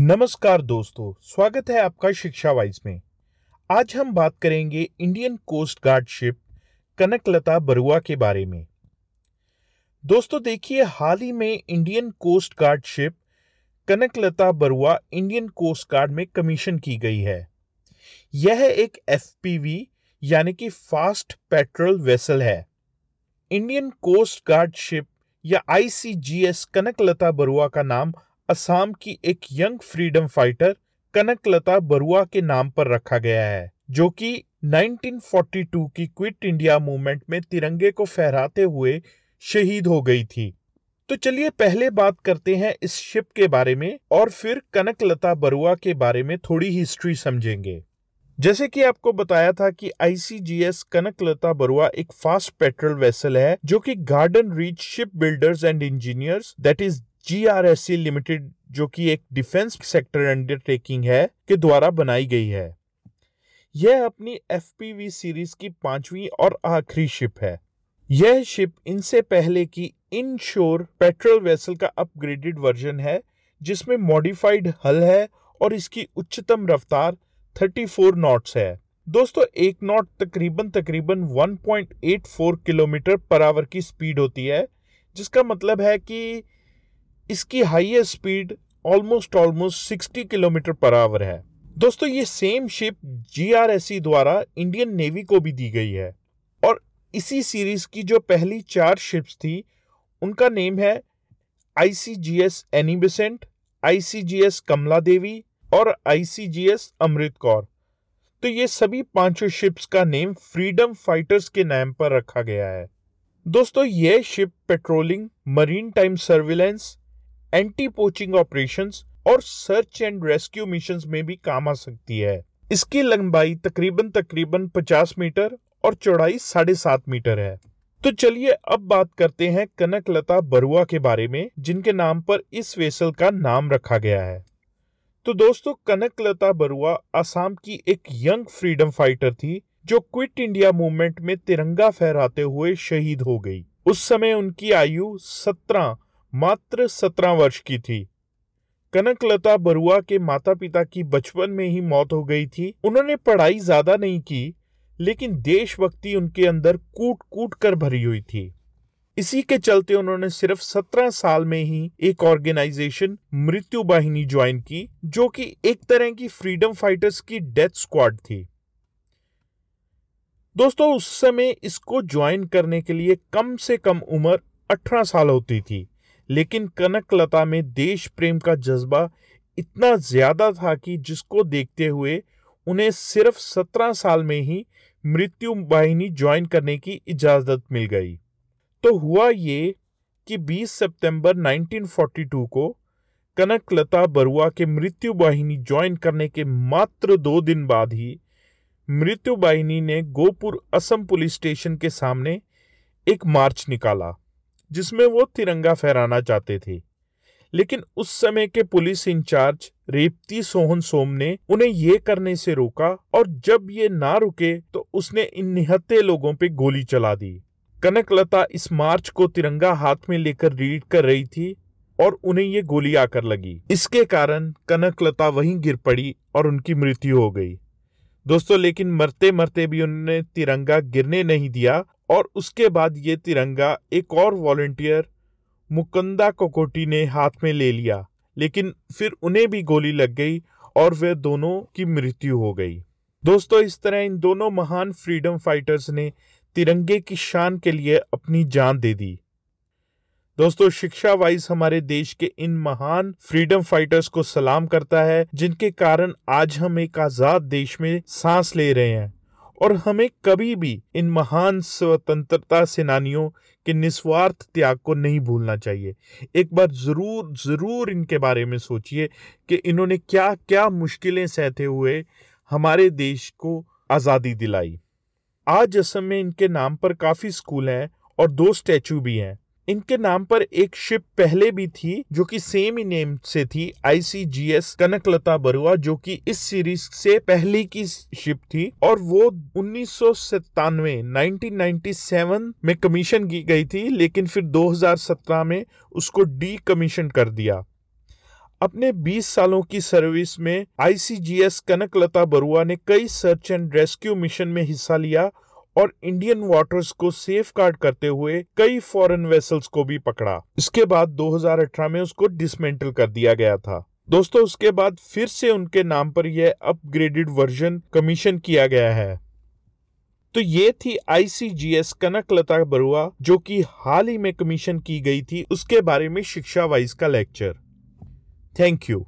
नमस्कार दोस्तों स्वागत है आपका शिक्षा वाइज में आज हम बात करेंगे Indian coast guard ship Kanaklata Barua के बारे में दोस्तों देखिए हाल ही में Indian coast guard ship Kanaklata Barua Indian coast guard में कमीशन की गई है यह एक एफपीवी यानी कि फास्ट पेट्रोल वेसल है इंडियन कोस्ट गार्ड शिप या आईसीजीएस कनकलता बरुआ का नाम असम की एक young freedom fighter Kanaklata Barua के नाम पर रखा गया है जो कि 1942 की क्विट इंडिया मूवमेंट में तिरंगे को फहराते हुए शहीद हो गई थी तो चलिए पहले बात करते हैं इस शिप के बारे में और फिर कनकलता बरुआ के बारे में थोड़ी हिस्ट्री समझेंगे जैसे कि आपको बताया था कि आईसीजीएस कनकलता बरुआ एक फास्ट पेट्रोल वेसल है जो कि Garden Reach Ship Builders and Engineers that is G Limited जो कि एक डिफेंस सेक्टर अंडरटेकिंग है के द्वारा बनाई गई है यह अपनी एफ सीरीज की पांचवी और आखिरी शिप है यह शिप इनसे पहले की इनशोर पेट्रोल वेसल का अपग्रेडेड वर्जन है जिसमें मॉडिफाइड हल है और इसकी उच्चतम रफ्तार 34 नॉट्स है दोस्तों एक नॉट तकरीबन तकरीबन 1.84 किलोमीटर पर आवर की स्पीड होती है जिसका मतलब है कि इसकी highest speed almost almost 60 kilometre per hour है दोस्तों ये सेम शिप जी द्वारा इंडियन नेवी को भी दी गई है और इसी सीरीज की जो पहली चार शिप्स थी उनका नेम है आई सी जी एस एनिबिसेंट आई सी जी एस कमला देवी और आई सी जी एस अमृत कौर तो ये सभी पांचों शिप्स का नेम फ्रीडम फाइटर्स के नाम पर रखा गया है दोस्तों ये ship patrolling maritime surveillance anti poaching operation और सर्च एंड रेस्क्यू मिशन में भी काम आ सकती है इसकी लंबाई तकरीबन तकरीबन 50 मीटर और चौड़ाई साढ़े सात मीटर है तो चलिए अब बात करते हैं कनक लता बरुआ के बारे में जिनके नाम पर इस वेसल का नाम रखा गया है तो दोस्तों कनक लता बरुआ आसाम की एक यंग फ्रीडम फाइटर थी जो क्विट इंडिया मूवमेंट में तिरंगा फहराते हुए शहीद हो गई उस समय उनकी आयु सत्रह मात्र सत्रह वर्ष की थी कनकलता बरुआ के माता पिता की बचपन में ही मौत हो गई थी उन्होंने पढ़ाई ज्यादा नहीं की लेकिन देशभक्ति उनके अंदर कूट कूट कर भरी हुई थी इसी के चलते उन्होंने सिर्फ सत्रह साल में ही एक ऑर्गेनाइजेशन मृत्यु वाहिनी ज्वाइन की जो कि एक तरह की फ्रीडम फाइटर्स की डेथ स्क्वाड थी दोस्तों उस समय इसको ज्वाइन करने के लिए कम से कम उम्र अठारह साल होती थी लेकिन कनकलता में देश प्रेम का जज्बा इतना ज्यादा था कि जिसको देखते हुए उन्हें सिर्फ सत्रह साल में ही मृत्यु वाहिनी ज्वाइन करने की इजाज़त मिल गई तो हुआ ये कि 20 सितंबर 1942 को कनकलता बरुआ के मृत्यु वाहिनी ज्वाइन करने के मात्र दो दिन बाद ही मृत्यु वाहिनी ने गोपुर असम पुलिस स्टेशन के सामने एक मार्च निकाला जिसमें वो तिरंगा फहराना चाहते थे लेकिन उस समय के पुलिस इंचार्ज रेपती सोहन सोम ने उन्हें ये करने से रोका और जब ये ना रुके तो उसने इन निहत्ते लोगों पे गोली चला दी कनकलता इस मार्च को तिरंगा हाथ में लेकर रीड कर रही थी और उन्हें ये गोली आकर लगी इसके कारण कनकलता वहीं गिर पड़ी और उनकी मृत्यु हो गई दोस्तों लेकिन मरते मरते भी उन्होंने तिरंगा गिरने नहीं दिया और उसके बाद ये तिरंगा एक और वॉल्टियर मुकंदा कोकोटी ने हाथ में ले लिया लेकिन फिर उन्हें भी गोली लग गई और वे दोनों की मृत्यु हो गई दोस्तों इस तरह इन दोनों महान फ्रीडम फाइटर्स ने तिरंगे की शान के लिए अपनी जान दे दी दोस्तों शिक्षा वाइज हमारे देश के इन महान फ्रीडम फाइटर्स को सलाम करता है जिनके कारण आज हम एक आजाद देश में सांस ले रहे हैं और हमें कभी भी इन महान स्वतंत्रता सेनानियों के निस्वार्थ त्याग को नहीं भूलना चाहिए एक बार ज़रूर ज़रूर इनके बारे में सोचिए कि इन्होंने क्या क्या मुश्किलें सहते हुए हमारे देश को आज़ादी दिलाई आज असम में इनके नाम पर काफ़ी स्कूल हैं और दो स्टैचू भी हैं इनके नाम पर एक शिप पहले भी थी जो कि सेम ही नेम से थी आईसीजीएस कनकलता बरुआ जो कि इस सीरीज से पहले की शिप थी और वो उन्नीस सौ में कमीशन की गई थी लेकिन फिर 2017 में उसको डी कमीशन कर दिया अपने 20 सालों की सर्विस में आईसीजीएस कनकलता बरुआ ने कई सर्च एंड रेस्क्यू मिशन में हिस्सा लिया और इंडियन वाटर्स को सेफ गार्ड करते हुए कई फॉरेन वेसल्स को भी पकड़ा इसके बाद 2018 में उसको डिसमेंटल कर दिया गया था दोस्तों उसके बाद फिर से उनके नाम पर यह अपग्रेडेड वर्जन कमीशन किया गया है तो ये थी आईसीजीएस कनकलता बरुआ जो कि हाल ही में कमीशन की गई थी उसके बारे में शिक्षा वाइज का लेक्चर थैंक यू